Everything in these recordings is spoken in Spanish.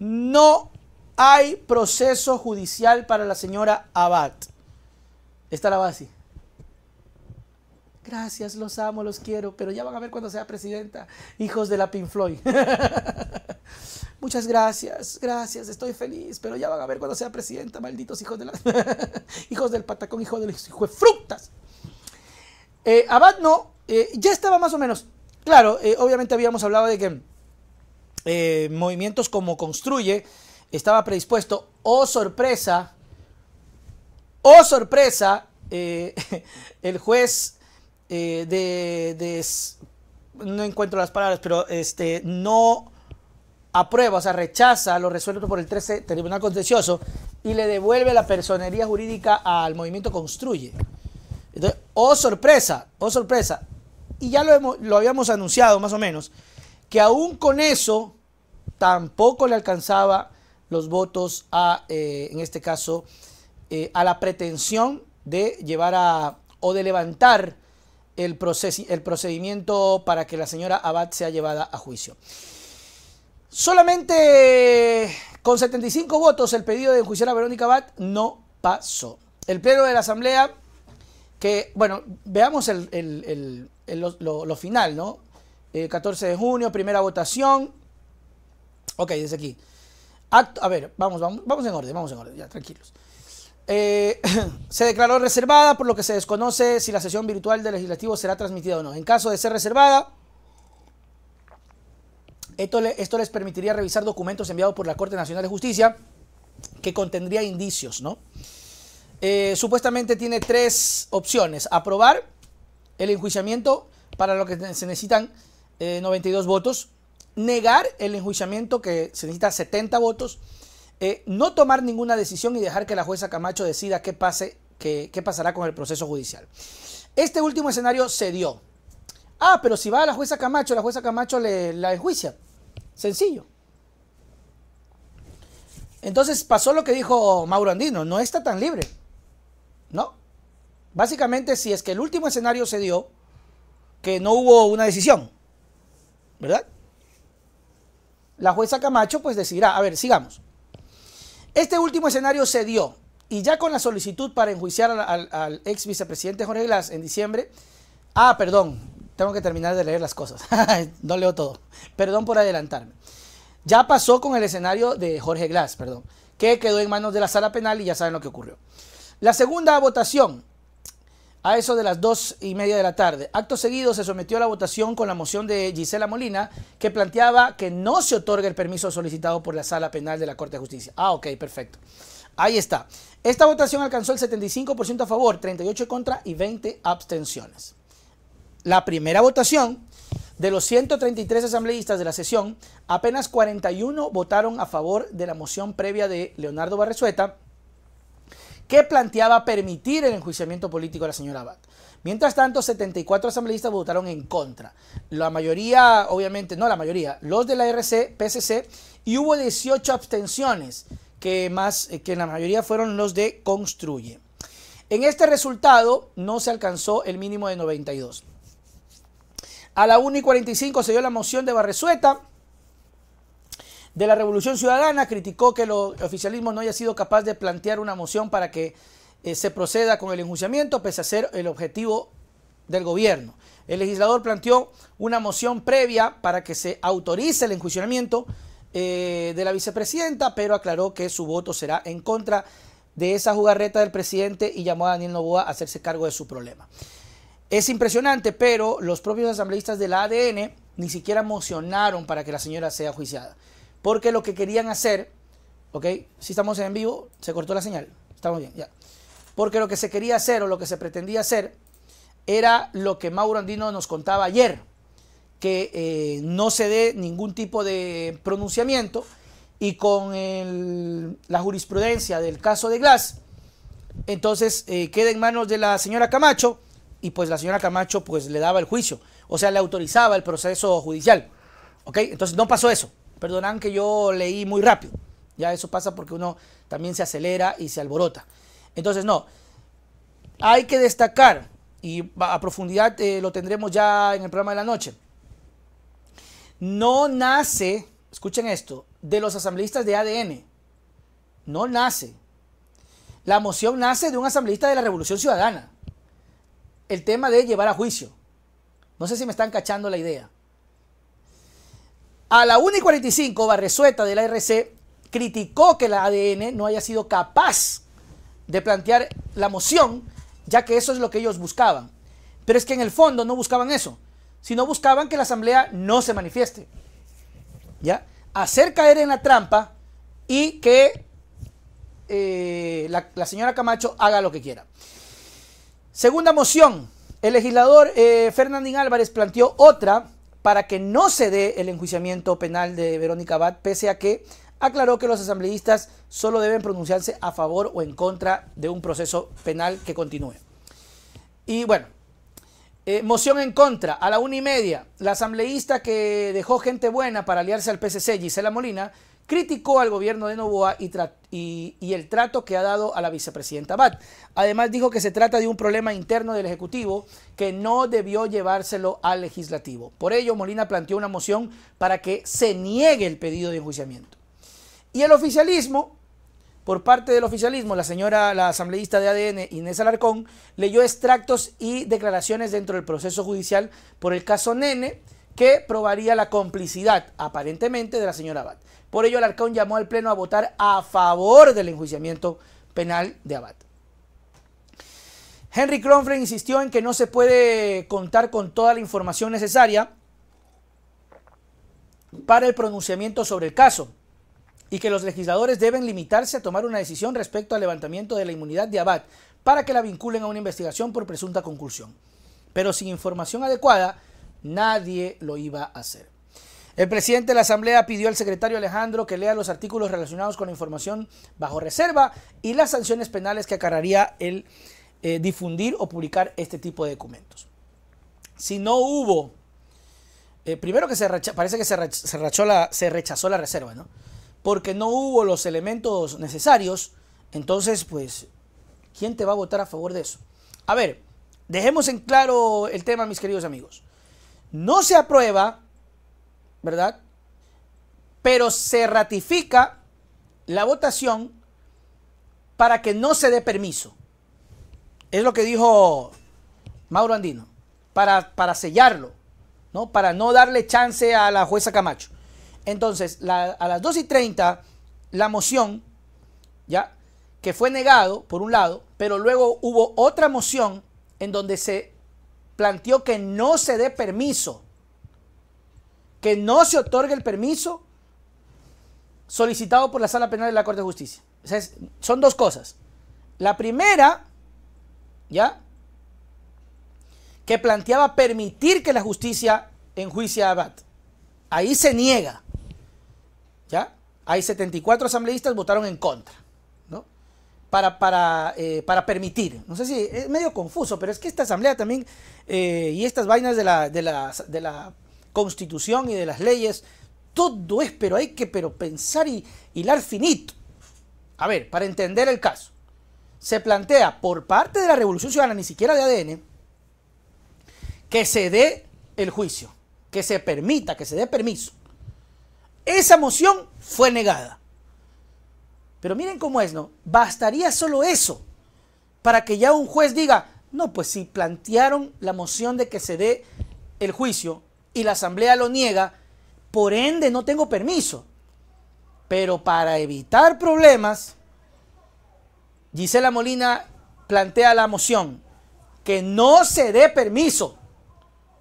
No hay proceso judicial para la señora Abad. Está la base. Gracias, los amo, los quiero, pero ya van a ver cuando sea presidenta, hijos de la Pinfloy. Muchas gracias, gracias, estoy feliz, pero ya van a ver cuando sea presidenta, malditos hijos de la... hijos del patacón, hijos de los hijos de fructas. Eh, Abad no, eh, ya estaba más o menos. Claro, eh, obviamente habíamos hablado de que eh, movimientos como Construye estaba predispuesto. Oh, sorpresa. Oh, sorpresa. Eh, el juez eh, de, No encuentro las palabras, pero este no aprueba, o sea, rechaza lo resuelto por el 13 Tribunal Contencioso y le devuelve la personería jurídica al movimiento Construye. Entonces, oh sorpresa, oh sorpresa. Y ya lo, lo habíamos anunciado más o menos que aún con eso tampoco le alcanzaba los votos a, eh, en este caso, eh, a la pretensión de llevar a o de levantar el, proceso el procedimiento para que la señora Abad sea llevada a juicio. Solamente con 75 votos el pedido de enjuiciar a Verónica Abad no pasó. El pleno de la Asamblea, que, bueno, veamos lo, final, ¿no? 14 eh, de junio, primera votación. Ok, desde aquí. a ver, vamos, vamos, vamos en orden, vamos en orden, ya, tranquilos. Eh, se declaró reservada, por lo que se desconoce si la sesión virtual del legislativo será transmitida o no. En caso de ser reservada, esto, esto les permitiría revisar documentos enviados por la Corte Nacional de Justicia que contendría indicios, ¿no? Eh, supuestamente tiene tres opciones. Aprobar el enjuiciamiento para lo que se necesitan 92 eh, votos, negar el enjuiciamiento que se necesita 70 votos, eh, no tomar ninguna decisión y dejar que la jueza Camacho decida qué, pase, qué, pasará con el proceso judicial. Este último escenario se dio. Ah, pero si va a la jueza Camacho, la jueza Camacho la enjuicia. Sencillo. Entonces pasó lo que dijo Mauro Andino, no está tan libre. ¿No? Básicamente, si es que el último escenario se dio, que no hubo una decisión, ¿verdad? La jueza Camacho pues decidirá, a ver, sigamos. Este último escenario se dio y ya con la solicitud para enjuiciar al, al, al ex vicepresidente Jorge Glass en diciembre, ah, perdón, tengo que terminar de leer las cosas, no leo todo, perdón por adelantarme. Ya pasó con el escenario de Jorge Glass, perdón, que quedó en manos de la sala penal y ya saben lo que ocurrió. La segunda votación a eso de las dos y media de la tarde. Acto seguido se sometió a la votación con la moción de Gisela Molina que planteaba que no se otorgue el permiso solicitado por la Sala Penal de la Corte de Justicia. Ah, ok, perfecto. Ahí está. Esta votación alcanzó el 75% a favor, 38 contra y 20 abstenciones. La primera votación, de los 133 asambleístas de la sesión, apenas 41 votaron a favor de la moción previa de Leonardo Barresueta que planteaba permitir el enjuiciamiento político de la señora Abad. Mientras tanto, 74 asambleístas votaron en contra. La mayoría, obviamente, no la mayoría, los de la RC, PSC, y hubo 18 abstenciones, que, más, eh, que la mayoría fueron los de Construye. En este resultado no se alcanzó el mínimo de 92. A la 1 y 45 se dio la moción de Barresueta de la Revolución Ciudadana criticó que el oficialismo no haya sido capaz de plantear una moción para que eh, se proceda con el enjuiciamiento, pese a ser el objetivo del gobierno. El legislador planteó una moción previa para que se autorice el enjuiciamiento eh, de la vicepresidenta, pero aclaró que su voto será en contra de esa jugarreta del presidente y llamó a Daniel Novoa a hacerse cargo de su problema. Es impresionante, pero los propios asambleístas del ADN ni siquiera mocionaron para que la señora sea juiciada. Porque lo que querían hacer, ¿ok? Si estamos en vivo, se cortó la señal. Estamos bien, ya. Porque lo que se quería hacer o lo que se pretendía hacer era lo que Mauro Andino nos contaba ayer, que eh, no se dé ningún tipo de pronunciamiento y con la jurisprudencia del caso de Glass, entonces eh, queda en manos de la señora Camacho y pues la señora Camacho pues le daba el juicio, o sea, le autorizaba el proceso judicial. ¿Ok? Entonces no pasó eso. Perdonan que yo leí muy rápido. Ya eso pasa porque uno también se acelera y se alborota. Entonces, no. Hay que destacar, y a profundidad eh, lo tendremos ya en el programa de la noche. No nace, escuchen esto, de los asambleístas de ADN. No nace. La moción nace de un asambleísta de la Revolución Ciudadana. El tema de llevar a juicio. No sé si me están cachando la idea. A la 1 y 45, Barresueta de la RC criticó que la ADN no haya sido capaz de plantear la moción, ya que eso es lo que ellos buscaban. Pero es que en el fondo no buscaban eso, sino buscaban que la Asamblea no se manifieste. ¿Ya? Hacer caer en la trampa y que eh, la, señora Camacho haga lo que quiera. Segunda moción. El legislador eh, Fernandín Álvarez planteó otra para que no se dé el enjuiciamiento penal de Verónica Abad, pese a que aclaró que los asambleístas solo deben pronunciarse a favor o en contra de un proceso penal que continúe. Y bueno, eh, moción en contra. A la una y media, la asambleísta que dejó gente buena para aliarse al PCC, Gisela Molina, criticó al gobierno de Novoa y, el trato que ha dado a la vicepresidenta Abad. Además dijo que se trata de un problema interno del Ejecutivo que no debió llevárselo al legislativo. Por ello, Molina planteó una moción para que se niegue el pedido de enjuiciamiento. Y el oficialismo, por parte del oficialismo, la señora, la asambleísta de ADN, Inés Alarcón, leyó extractos y declaraciones dentro del proceso judicial por el caso Nene, que probaría la complicidad, aparentemente, de la señora Abad. Por ello, el arcón llamó al Pleno a votar a favor del enjuiciamiento penal de Abad. Henry Cronfrey insistió en que no se puede contar con toda la información necesaria para el pronunciamiento sobre el caso y que los legisladores deben limitarse a tomar una decisión respecto al levantamiento de la inmunidad de Abad para que la vinculen a una investigación por presunta conclusión. Pero sin información adecuada, nadie lo iba a hacer. El presidente de la Asamblea pidió al secretario Alejandro que lea los artículos relacionados con la información bajo reserva y las sanciones penales que acarraría el eh, difundir o publicar este tipo de documentos. Si no hubo, eh, primero que se parece que se rechazó la reserva, ¿no? Porque no hubo los elementos necesarios, entonces, pues, ¿quién te va a votar a favor de eso? A ver, dejemos en claro el tema, mis queridos amigos. No se aprueba ¿verdad? Pero se ratifica la votación para que no se dé permiso. Es lo que dijo Mauro Andino, para, para sellarlo, ¿no? Para no darle chance a la jueza Camacho. Entonces, a las 2 y 30, la moción, ¿ya? Que fue negado, por un lado, pero luego hubo otra moción en donde se planteó que no se dé permiso que no se otorgue el permiso solicitado por la Sala Penal de la Corte de Justicia. son dos cosas. La primera, ¿ya? Que planteaba permitir que la justicia enjuicie a Abad. Ahí se niega. ¿Ya? Hay 74 asambleístas votaron en contra, ¿no? Para, eh, para, permitir. No sé si es medio confuso, pero es que esta asamblea también eh, y estas vainas de de la constitución y de las leyes. Todo es, pero hay que pero pensar y hilar finito. A ver, para entender el caso, se plantea por parte de la Revolución Ciudadana, ni siquiera de ADN, que se dé el juicio, que se permita, que se dé permiso. Esa moción fue negada. Pero miren cómo es, ¿no? Bastaría solo eso para que ya un juez diga, no, pues si plantearon la moción de que se dé el juicio y la asamblea lo niega, por ende no tengo permiso. Pero para evitar problemas, Gisela Molina plantea la moción que no se dé permiso.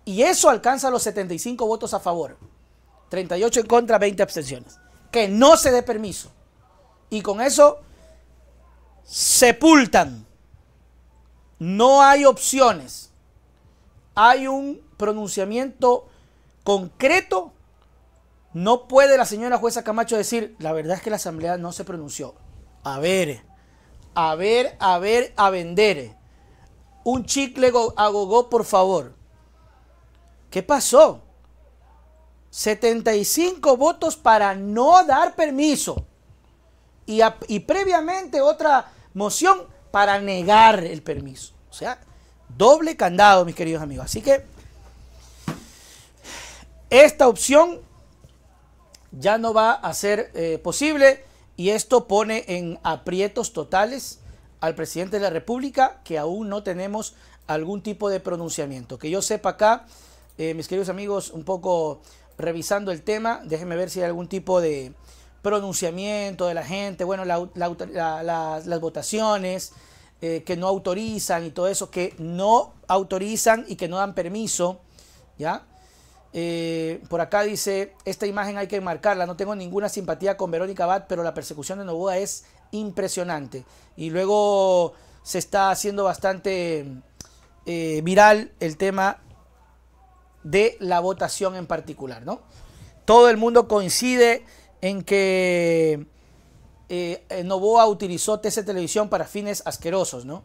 Y eso alcanza los 75 votos a favor. 38 en contra, 20 abstenciones. Que no se dé permiso. Y con eso sepultan. No hay opciones. Hay un pronunciamiento concreto, no puede la señora jueza Camacho decir, la verdad es que la asamblea no se pronunció. A ver, a ver, a ver, a vender. Un chicle agogó, por favor. ¿Qué pasó? 75 votos para no dar permiso. Y, y previamente otra moción para negar el permiso. O sea, doble candado, mis queridos amigos. Así que esta opción ya no va a ser eh, posible y esto pone en aprietos totales al presidente de la República que aún no tenemos algún tipo de pronunciamiento. Que yo sepa acá, eh, mis queridos amigos, un poco revisando el tema, déjenme ver si hay algún tipo de pronunciamiento de la gente, bueno, las votaciones eh, que no autorizan y todo eso, que no autorizan y que no dan permiso, ¿ya? Eh, por acá dice, esta imagen hay que marcarla, no tengo ninguna simpatía con Verónica Bat, pero la persecución de Novoa es impresionante. Y luego se está haciendo bastante eh, viral el tema de la votación en particular, ¿no? Todo el mundo coincide en que eh, Novoa utilizó TC Televisión para fines asquerosos, ¿no?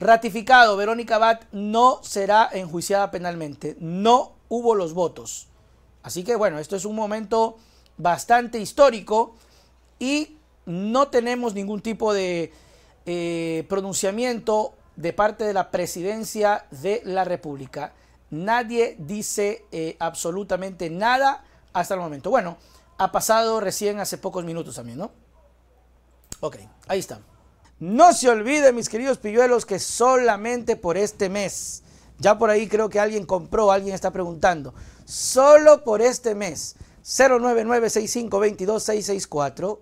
Ratificado, Verónica Bat no será enjuiciada penalmente. No hubo los votos. Así que bueno, esto es un momento bastante histórico y no tenemos ningún tipo de eh, pronunciamiento de parte de la presidencia de la República. Nadie dice eh, absolutamente nada hasta el momento. Bueno, ha pasado recién hace pocos minutos también, ¿no? Ok, ahí está. No se olvide, mis queridos pilluelos, que solamente por este mes, ya por ahí creo que alguien compró, alguien está preguntando, solo por este mes, 099-6522-664,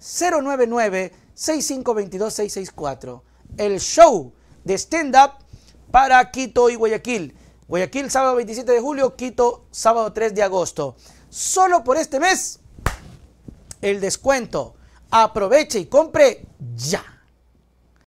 099-6522-664, el show de stand-up para Quito y Guayaquil. Guayaquil sábado 27 de julio, Quito sábado 3 de agosto. Solo por este mes, el descuento. Aproveche y compre ya.